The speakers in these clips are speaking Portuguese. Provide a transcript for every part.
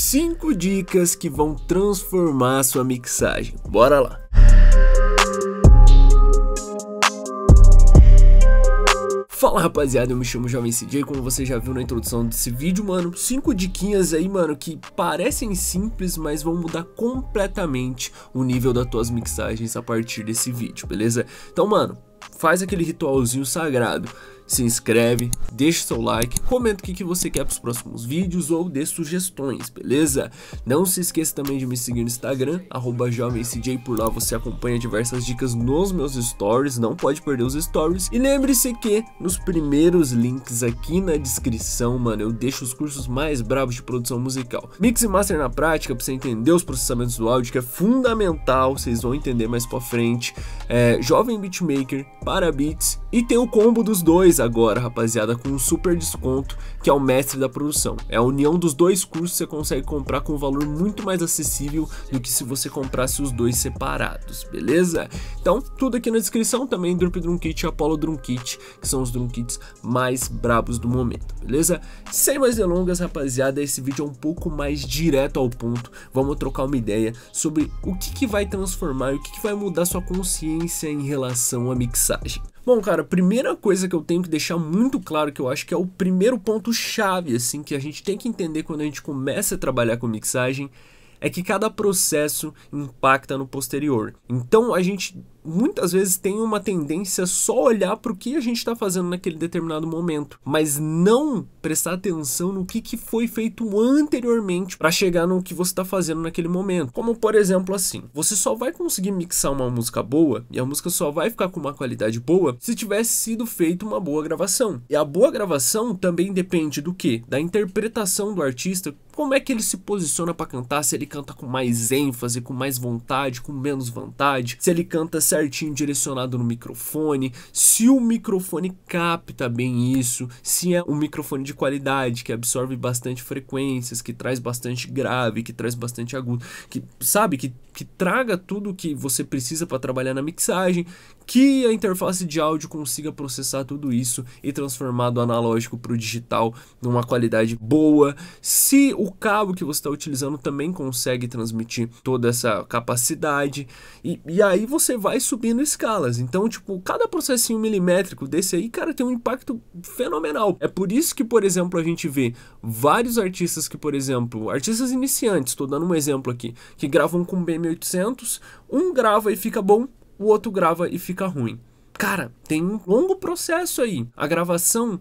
5 dicas que vão transformar sua mixagem. Bora lá! Fala rapaziada, eu me chamo Jovem CJ, como você já viu na introdução desse vídeo, mano, 5 diquinhas aí, mano, que parecem simples, mas vão mudar completamente o nível das tuas mixagens a partir desse vídeo, beleza? Então, mano, faz aquele ritualzinho sagrado, se inscreve, deixa seu like, comenta o que, que você quer para os próximos vídeos ou dê sugestões, beleza? Não se esqueça também de me seguir no Instagram, arroba jovemcj, por lá você acompanha diversas dicas nos meus stories, não pode perder os stories. E lembre-se que nos primeiros links aqui na descrição, mano, eu deixo os cursos mais bravos de produção musical. Mix e Master na prática, para você entender os processamentos do áudio, que é fundamental, vocês vão entender mais para frente. É, jovem Beatmaker para Beats e tem o combo dos dois, agora, rapaziada, com um super desconto que é o mestre da produção. É a união dos dois cursos você consegue comprar com um valor muito mais acessível do que se você comprasse os dois separados, beleza? Então, tudo aqui na descrição também Drup Drum Kit e Apollo Drum Kit, que são os drum kits mais brabos do momento, beleza? Sem mais delongas, rapaziada, esse vídeo é um pouco mais direto ao ponto. Vamos trocar uma ideia sobre o que, que vai transformar e o que, que vai mudar sua consciência em relação à mixagem. Bom, cara, primeira coisa que eu tenho que deixar muito claro que eu acho que é o primeiro ponto chave assim que a gente tem que entender quando a gente começa a trabalhar com mixagem é que cada processo impacta no posterior. Então a gente muitas vezes tem uma tendência só olhar para o que a gente está fazendo naquele determinado momento, mas não prestar atenção no que, que foi feito anteriormente para chegar no que você está fazendo naquele momento. Como por exemplo assim, você só vai conseguir mixar uma música boa e a música só vai ficar com uma qualidade boa se tivesse sido feita uma boa gravação. E a boa gravação também depende do que? Da interpretação do artista como é que ele se posiciona para cantar, se ele canta com mais ênfase, com mais vontade, com menos vontade, se ele canta certo certinho direcionado no microfone, se o microfone capta bem isso, se é um microfone de qualidade que absorve bastante frequências, que traz bastante grave, que traz bastante agudo, que sabe que que traga tudo que você precisa para trabalhar na mixagem, que a interface de áudio consiga processar tudo isso e transformar do analógico para o digital numa qualidade boa. Se o cabo que você está utilizando também consegue transmitir toda essa capacidade, e, e aí você vai vai subindo escalas. Então, tipo, cada processinho milimétrico desse aí, cara, tem um impacto fenomenal. É por isso que, por exemplo, a gente vê vários artistas que, por exemplo, artistas iniciantes, estou dando um exemplo aqui, que gravam com BM800, um grava e fica bom, o outro grava e fica ruim. Cara, tem um longo processo aí. A gravação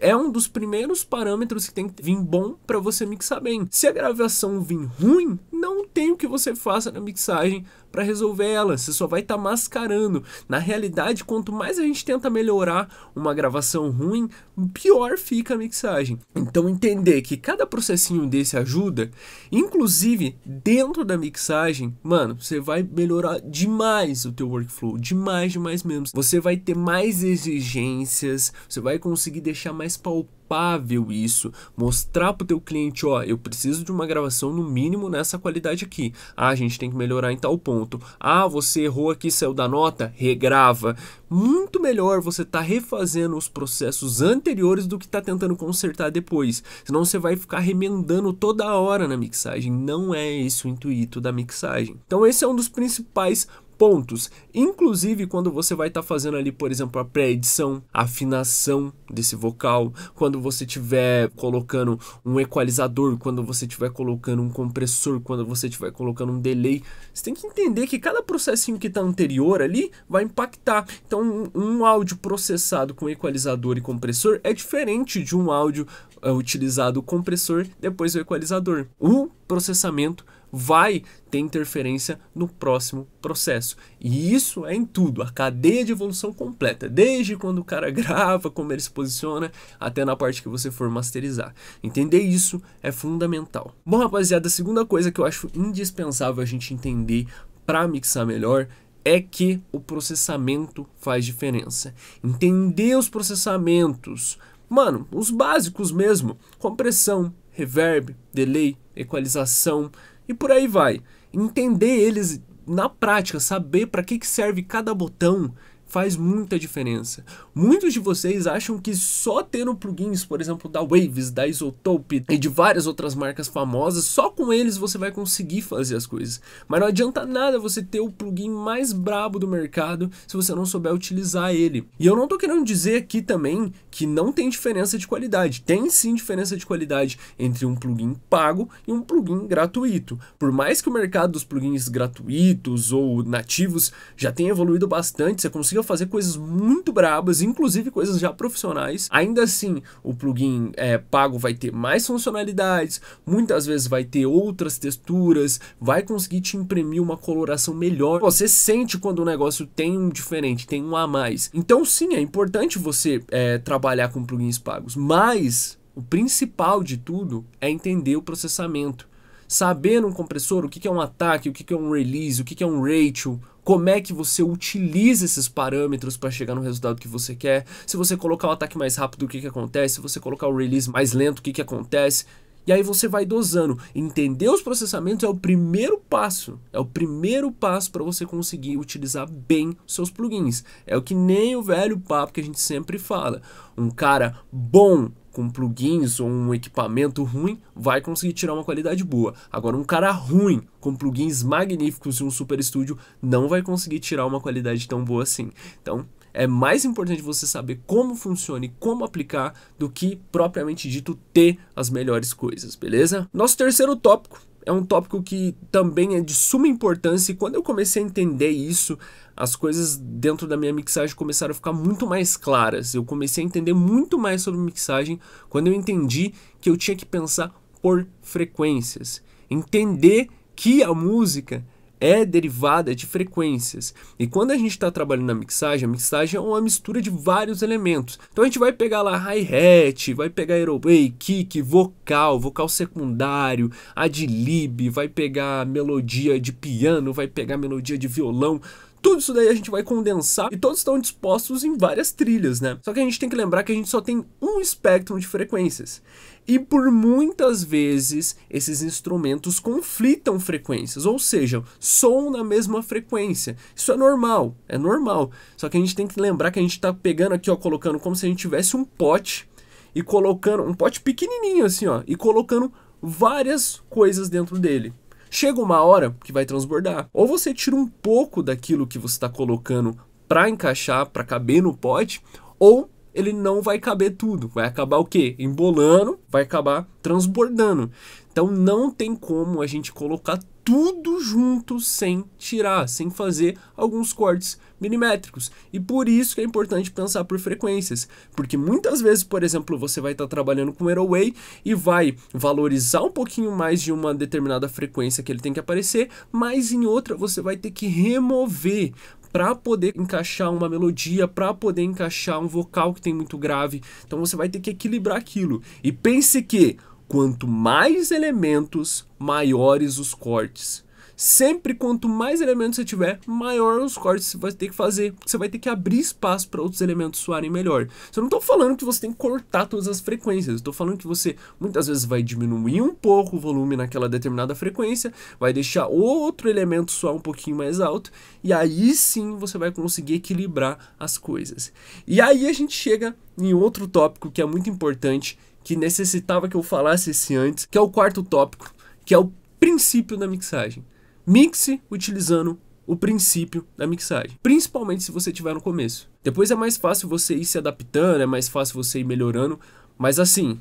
é um dos primeiros parâmetros que tem que vir bom para você mixar bem. Se a gravação vir ruim, não tem o que você faça na mixagem para resolver ela, você só vai estar tá mascarando. Na realidade, quanto mais a gente tenta melhorar uma gravação ruim, pior fica a mixagem. Então entender que cada processinho desse ajuda, inclusive dentro da mixagem, mano, você vai melhorar demais o teu workflow, demais, demais mesmo. Você vai ter mais exigências, você vai conseguir deixar mais palpável palpável isso. Mostrar para o teu cliente, ó, eu preciso de uma gravação no mínimo nessa qualidade aqui. Ah, a gente tem que melhorar em tal ponto. Ah, você errou aqui, saiu da nota, regrava. Muito melhor você tá refazendo os processos anteriores do que tá tentando consertar depois. Senão você vai ficar remendando toda hora na mixagem. Não é esse o intuito da mixagem. Então esse é um dos principais pontos, inclusive quando você vai estar tá fazendo ali, por exemplo, a pré-edição, a afinação desse vocal, quando você estiver colocando um equalizador, quando você estiver colocando um compressor, quando você estiver colocando um delay. Você tem que entender que cada processinho que está anterior ali vai impactar. Então, um, áudio processado com equalizador e compressor é diferente de um áudio uh, utilizado compressor depois o equalizador. O processamento vai ter interferência no próximo processo. E isso é em tudo, a cadeia de evolução completa, desde quando o cara grava, como ele se posiciona, até na parte que você for masterizar. Entender isso é fundamental. Bom, rapaziada, a segunda coisa que eu acho indispensável a gente entender para mixar melhor é que o processamento faz diferença. Entender os processamentos, mano, os básicos mesmo, compressão, reverb, delay, equalização, e por aí vai. Entender eles na prática, saber para que, que serve cada botão faz muita diferença. Muitos de vocês acham que só tendo plugins, por exemplo, da Waves, da Isotope e de várias outras marcas famosas, só com eles você vai conseguir fazer as coisas. Mas não adianta nada você ter o plugin mais brabo do mercado se você não souber utilizar ele. E eu não tô querendo dizer aqui também que não tem diferença de qualidade. Tem sim diferença de qualidade entre um plugin pago e um plugin gratuito. Por mais que o mercado dos plugins gratuitos ou nativos já tenha evoluído bastante, você consiga conseguiu fazer coisas muito brabas, inclusive coisas já profissionais. Ainda assim, o plugin é, pago vai ter mais funcionalidades, muitas vezes vai ter outras texturas, vai conseguir te imprimir uma coloração melhor. Você sente quando o negócio tem um diferente, tem um a mais. Então, sim, é importante você é, trabalhar com plugins pagos, mas o principal de tudo é entender o processamento saber um compressor o que, é um ataque, o que, é um release, o que é um ratio, como é que você utiliza esses parâmetros para chegar no resultado que você quer. Se você colocar o ataque mais rápido, o que, que acontece? Se você colocar o release mais lento, o que, que acontece? E aí você vai dosando. Entender os processamentos é o primeiro passo. É o primeiro passo para você conseguir utilizar bem seus plugins. É o que nem o velho papo que a gente sempre fala. Um cara bom com plugins ou um equipamento ruim vai conseguir tirar uma qualidade boa. Agora, um cara ruim com plugins magníficos e um super estúdio não vai conseguir tirar uma qualidade tão boa assim. Então, é mais importante você saber como funciona e como aplicar do que propriamente dito ter as melhores coisas, beleza? Nosso terceiro tópico é um tópico que também é de suma importância e quando eu comecei a entender isso, as coisas dentro da minha mixagem começaram a ficar muito mais claras. Eu comecei a entender muito mais sobre mixagem quando eu entendi que eu tinha que pensar por frequências, entender que a música é derivada de frequências. E quando a gente está trabalhando na mixagem, a mixagem é uma mistura de vários elementos. Então a gente vai pegar lá hi-hat, vai pegar aerobay, kick, vocal, vocal secundário, ad lib, vai pegar melodia de piano, vai pegar melodia de violão. Tudo isso daí a gente vai condensar e todos estão dispostos em várias trilhas, né? Só que a gente tem que lembrar que a gente só tem um espectro de frequências. E por muitas vezes esses instrumentos conflitam frequências, ou seja, som na mesma frequência. Isso é normal, é normal. Só que a gente tem que lembrar que a gente está pegando aqui, ó, colocando como se a gente tivesse um pote e colocando um pote pequenininho assim, ó, e colocando várias coisas dentro dele. Chega uma hora que vai transbordar. Ou você tira um pouco daquilo que você está colocando para encaixar, para caber no pote, ou ele não vai caber tudo. Vai acabar o quê? Embolando, vai acabar transbordando. Então não tem como a gente colocar tudo junto sem tirar, sem fazer alguns cortes milimétricos. E por isso que é importante pensar por frequências, porque muitas vezes, por exemplo, você vai estar tá trabalhando com way e vai valorizar um pouquinho mais de uma determinada frequência que ele tem que aparecer, mas em outra você vai ter que remover para poder encaixar uma melodia, para poder encaixar um vocal que tem muito grave. Então você vai ter que equilibrar aquilo. E pense que quanto mais elementos, maiores os cortes. Sempre quanto mais elementos você tiver, maior os cortes você vai ter que fazer. Você vai ter que abrir espaço para outros elementos soarem melhor. Eu não estou falando que você tem que cortar todas as frequências. Estou falando que você muitas vezes vai diminuir um pouco o volume naquela determinada frequência, vai deixar outro elemento soar um pouquinho mais alto e aí sim você vai conseguir equilibrar as coisas. E aí a gente chega em outro tópico que é muito importante, que necessitava que eu falasse esse antes, que é o quarto tópico, que é o princípio da mixagem. Mixe utilizando o princípio da mixagem, principalmente se você tiver no começo. Depois é mais fácil você ir se adaptando, é mais fácil você ir melhorando, mas assim,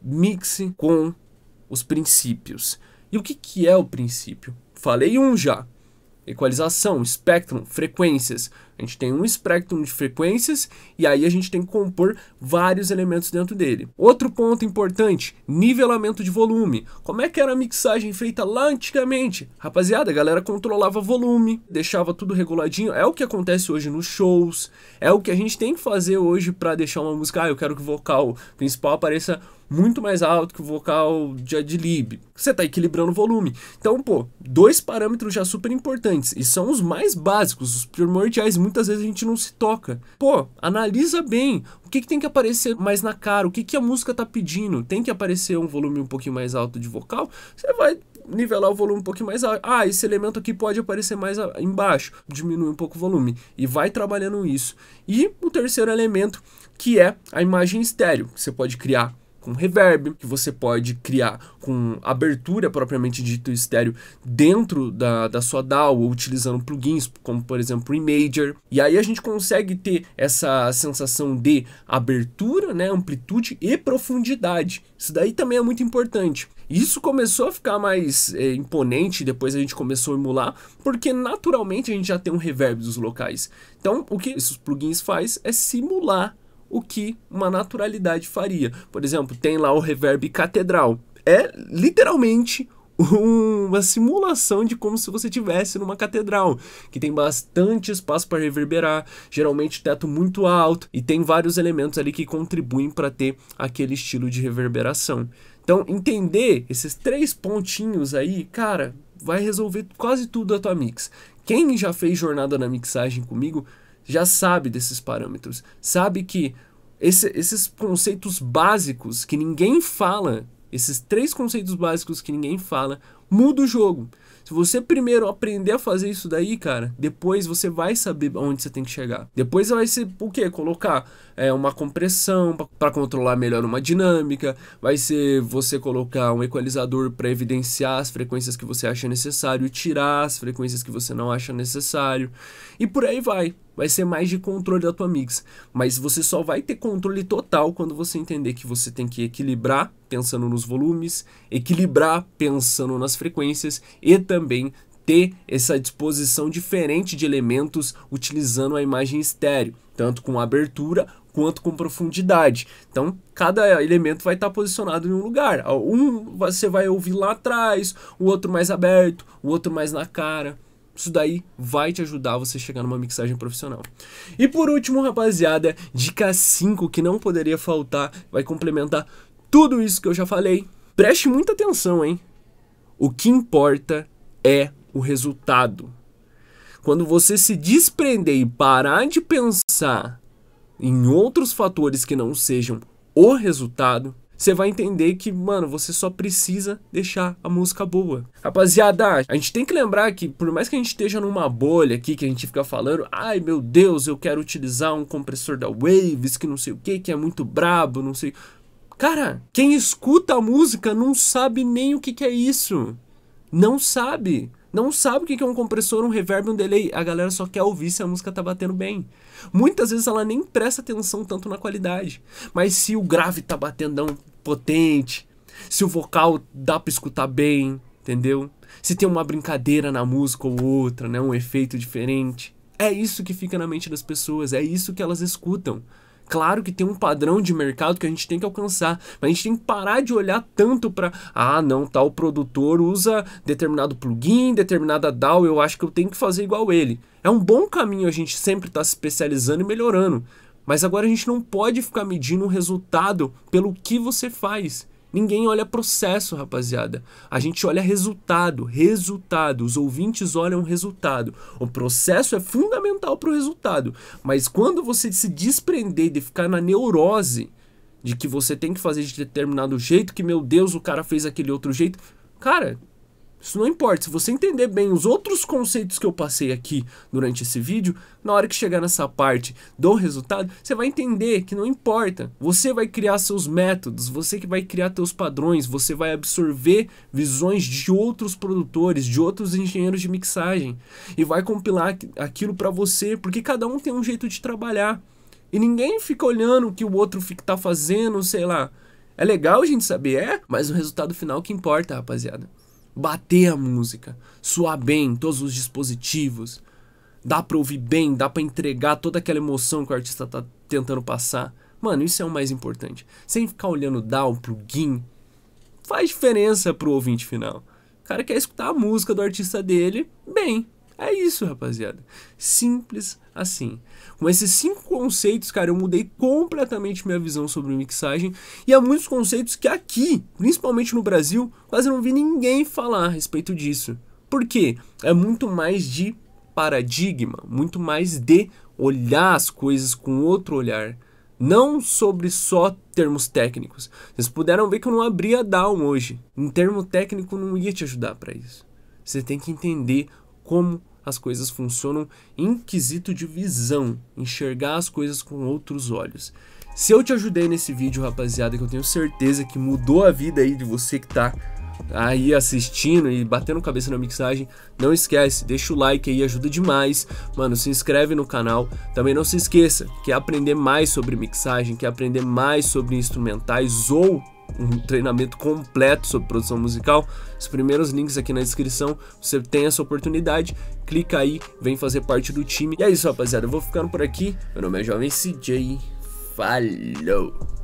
mixe com os princípios. E o que, que é o princípio? Falei um já, equalização, espectro, frequências. A gente tem um espectro de frequências e aí a gente tem que compor vários elementos dentro dele. Outro ponto importante, nivelamento de volume. Como é que era a mixagem feita lá antigamente? Rapaziada, a galera controlava volume, deixava tudo reguladinho. É o que acontece hoje nos shows, é o que a gente tem que fazer hoje para deixar uma música, ah, eu quero que o vocal principal apareça muito mais alto que o vocal de adlib. Você está equilibrando o volume. Então, pô, dois parâmetros já super importantes e são os mais básicos, os primordiais. Muitas vezes a gente não se toca. Pô, analisa bem o que, que tem que aparecer mais na cara, o que, que a música está pedindo. Tem que aparecer um volume um pouquinho mais alto de vocal? Você vai nivelar o volume um pouquinho mais alto. Ah, esse elemento aqui pode aparecer mais embaixo, diminui um pouco o volume. E vai trabalhando isso. E o terceiro elemento, que é a imagem estéreo, que você pode criar com reverb, que você pode criar com abertura propriamente dito estéreo dentro da, da sua DAW ou utilizando plugins como por exemplo Imager. E aí a gente consegue ter essa sensação de abertura, né, amplitude e profundidade. Isso daí também é muito importante. Isso começou a ficar mais é, imponente depois a gente começou a emular, porque naturalmente a gente já tem um reverb dos locais. Então, o que esses plugins faz é simular o que uma naturalidade faria. Por exemplo, tem lá o reverb catedral. É literalmente uma simulação de como se você tivesse numa catedral, que tem bastante espaço para reverberar, geralmente teto muito alto e tem vários elementos ali que contribuem para ter aquele estilo de reverberação. Então, entender esses três pontinhos aí, cara, vai resolver quase tudo a tua mix. Quem já fez jornada na mixagem comigo já sabe desses parâmetros, sabe que esse, esses conceitos básicos que ninguém fala, esses três conceitos básicos que ninguém fala, muda o jogo. Se você primeiro aprender a fazer isso daí, cara, depois você vai saber onde você tem que chegar. Depois vai ser o quê? Colocar é, uma compressão para controlar melhor uma dinâmica, vai ser você colocar um equalizador para evidenciar as frequências que você acha necessário, tirar as frequências que você não acha necessário, e por aí vai vai ser mais de controle da tua mix, mas você só vai ter controle total quando você entender que você tem que equilibrar pensando nos volumes, equilibrar pensando nas frequências e também ter essa disposição diferente de elementos utilizando a imagem estéreo, tanto com abertura quanto com profundidade. Então, cada elemento vai estar posicionado em um lugar. Um você vai ouvir lá atrás, o outro mais aberto, o outro mais na cara. Isso daí vai te ajudar você chegar numa mixagem profissional. E por último, rapaziada, dica 5 que não poderia faltar, vai complementar tudo isso que eu já falei. Preste muita atenção, hein? O que importa é o resultado. Quando você se desprender e parar de pensar em outros fatores que não sejam o resultado, você vai entender que, mano, você só precisa deixar a música boa. Rapaziada, a gente tem que lembrar que, por mais que a gente esteja numa bolha aqui, que a gente fica falando, ai meu Deus, eu quero utilizar um compressor da Waves, que não sei o que, que é muito brabo, não sei. Cara, quem escuta a música não sabe nem o que, que é isso. Não sabe não sabe o que é um compressor, um reverb, um delay. A galera só quer ouvir se a música tá batendo bem. Muitas vezes ela nem presta atenção tanto na qualidade. Mas se o grave tá batendo é potente, se o vocal dá pra escutar bem, entendeu? Se tem uma brincadeira na música ou outra, né? Um efeito diferente. É isso que fica na mente das pessoas, é isso que elas escutam. Claro que tem um padrão de mercado que a gente tem que alcançar, mas a gente tem que parar de olhar tanto para, ah, não, tal produtor usa determinado plugin, determinada DAW, eu acho que eu tenho que fazer igual ele. É um bom caminho a gente sempre estar tá se especializando e melhorando, mas agora a gente não pode ficar medindo o resultado pelo que você faz. Ninguém olha processo, rapaziada. A gente olha resultado, resultado. Os ouvintes olham resultado. O processo é fundamental para o resultado. Mas quando você se desprender de ficar na neurose de que você tem que fazer de determinado jeito, que meu Deus, o cara fez aquele outro jeito, cara, isso não importa. Se você entender bem os outros conceitos que eu passei aqui durante esse vídeo, na hora que chegar nessa parte do resultado, você vai entender que não importa. Você vai criar seus métodos, você que vai criar seus padrões, você vai absorver visões de outros produtores, de outros engenheiros de mixagem e vai compilar aquilo para você, porque cada um tem um jeito de trabalhar. E ninguém fica olhando o que o outro fica tá fazendo, sei lá. É legal a gente saber, é, mas o resultado final que importa, rapaziada bater a música, suar bem todos os dispositivos. Dá pra ouvir bem, dá pra entregar toda aquela emoção que o artista tá tentando passar. Mano, isso é o mais importante. Sem ficar olhando down pro faz diferença pro ouvinte final. O cara quer escutar a música do artista dele bem. É isso, rapaziada. Simples assim. Com esses cinco conceitos, cara, eu mudei completamente minha visão sobre mixagem. E há muitos conceitos que aqui, principalmente no Brasil, quase não vi ninguém falar a respeito disso. Por quê? É muito mais de paradigma, muito mais de olhar as coisas com outro olhar. Não sobre só termos técnicos. Vocês puderam ver que eu não abri a down hoje. Um termo técnico não ia te ajudar para isso. Você tem que entender como as coisas funcionam em quesito de visão, enxergar as coisas com outros olhos. Se eu te ajudei nesse vídeo, rapaziada, que eu tenho certeza que mudou a vida aí de você que tá aí assistindo e batendo cabeça na mixagem, não esquece, deixa o like aí, ajuda demais. Mano, se inscreve no canal. Também não se esqueça, quer aprender mais sobre mixagem, quer aprender mais sobre instrumentais ou um treinamento completo sobre produção musical. Os primeiros links aqui na descrição, você tem essa oportunidade. Clica aí, vem fazer parte do time. E é isso, rapaziada. Eu vou ficando por aqui. Meu nome é Jovem CJ. Falou!